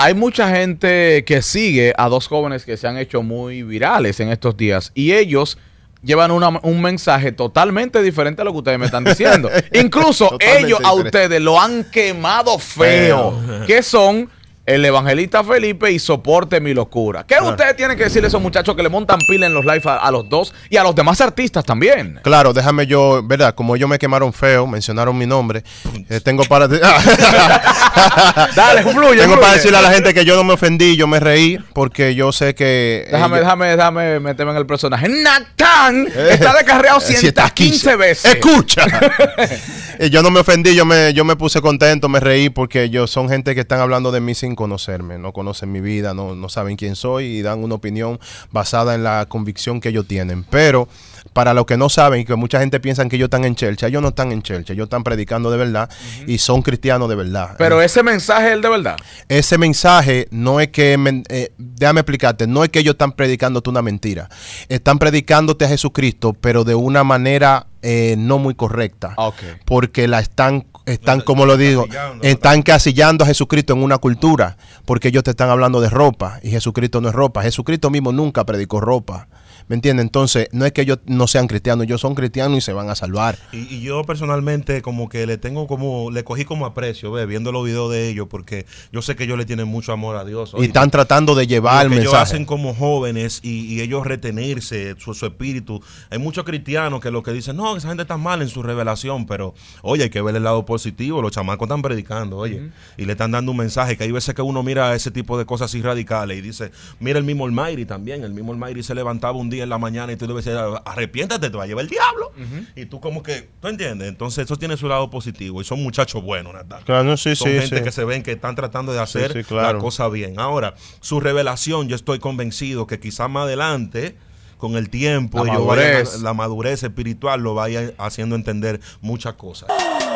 hay mucha gente que sigue a dos jóvenes que se han hecho muy virales en estos días y ellos llevan un mensaje totalmente diferente a lo que ustedes me están diciendo. Incluso ellos a ustedes lo han quemado feo, feo. que son el evangelista Felipe y soporte mi locura. ¿Qué ustedes tienen que decirle a esos muchachos que le montan pila en los live a, los dos y a los demás artistas también? Claro, déjame yo, ¿verdad? Como ellos me quemaron feo, mencionaron mi nombre, eh, tengo para... Dale, Tengo para decirle a la gente que yo no me ofendí, yo me reí, porque yo sé que... Déjame, déjame, déjame meterme en el personaje. Natán eh, está descarreado 115 eh, veces. Escucha. yo no me ofendí, yo me, yo me puse contento, me reí, porque yo son gente que están hablando de mí sin conocerme, no conocen mi vida, no, saben quién soy y dan una opinión basada en la convicción que ellos tienen. Pero para los que no saben y que mucha gente piensa que ellos están en Church, ellos no están en Church, ellos están predicando de verdad y son cristianos de verdad. Pero eh, ese mensaje es el de verdad. Ese mensaje no es que, eh, déjame explicarte, no es que ellos están predicándote una mentira, están predicándote a Jesucristo, pero de una manera eh, no muy correcta. Ah, porque la están, están como lo digo, están casillando a Jesucristo en una cultura. Porque ellos te están hablando de ropa. Y Jesucristo no es ropa. Jesucristo mismo nunca predicó ropa. ¿Me entiendes? Entonces, no es que ellos no sean cristianos, ellos son cristianos y se van a salvar. Y, yo personalmente como que le tengo como, le cogí como aprecio, viendo los videos de ellos, porque yo sé que ellos le tienen mucho amor a Dios. Y están tratando de llevar el mensaje. Ellos hacen como jóvenes y, ellos retenerse, su, espíritu. Hay muchos cristianos que lo que dicen, no, esa gente está mal en su revelación, pero oye, hay que ver el lado positivo. Los chamacos están predicando, oye, y le están dando un mensaje. Que hay veces que uno mira ese tipo de cosas así radicales y dice, mira el mismo Almighty también. El mismo Almighty se levantaba un día en la mañana y tú debes decir, arrepiéntate, te va a llevar el diablo. Y tú, como que, ¿tú entiendes? Entonces, eso tiene su lado positivo y son muchachos buenos, Natal. Claro, sí, son gente que se ven que están tratando de hacer la cosa bien. Ahora, su revelación, yo estoy convencido que quizá más adelante con el tiempo la, la madurez espiritual lo vaya haciendo entender muchas cosas.